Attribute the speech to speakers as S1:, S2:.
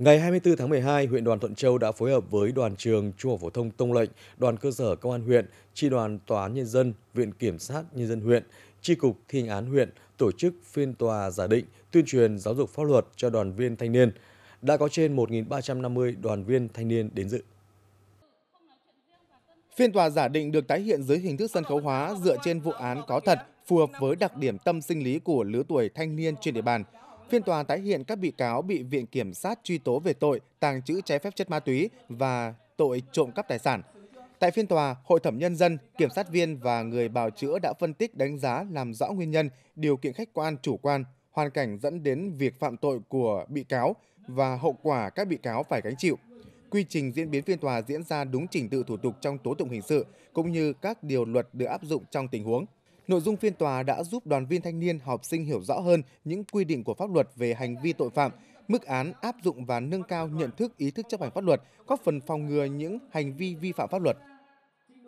S1: Ngày 24 tháng 12, huyện đoàn Thuận Châu đã phối hợp với đoàn trường Trung học phổ thông Tông Lệnh, đoàn cơ sở Công an huyện, tri đoàn Tòa án Nhân dân, Viện Kiểm sát Nhân dân huyện, tri cục thi hành án huyện tổ chức phiên tòa giả định tuyên truyền giáo dục pháp luật cho đoàn viên thanh niên. Đã có trên 1.350 đoàn viên thanh niên đến dự.
S2: Phiên tòa giả định được tái hiện dưới hình thức sân khấu hóa dựa trên vụ án có thật, phù hợp với đặc điểm tâm sinh lý của lứa tuổi thanh niên trên địa bàn. Phiên tòa tái hiện các bị cáo bị Viện Kiểm sát truy tố về tội tàng trữ trái phép chất ma túy và tội trộm cắp tài sản. Tại phiên tòa, Hội thẩm nhân dân, kiểm sát viên và người bào chữa đã phân tích đánh giá làm rõ nguyên nhân, điều kiện khách quan, chủ quan, hoàn cảnh dẫn đến việc phạm tội của bị cáo và hậu quả các bị cáo phải gánh chịu. Quy trình diễn biến phiên tòa diễn ra đúng trình tự thủ tục trong tố tụng hình sự cũng như các điều luật được áp dụng trong tình huống. Nội dung phiên tòa đã giúp đoàn viên thanh niên học sinh hiểu rõ hơn những quy định của pháp luật về hành vi tội phạm, mức án áp dụng và nâng cao nhận thức ý thức chấp hành pháp luật, góp phần phòng ngừa những hành vi vi phạm pháp luật.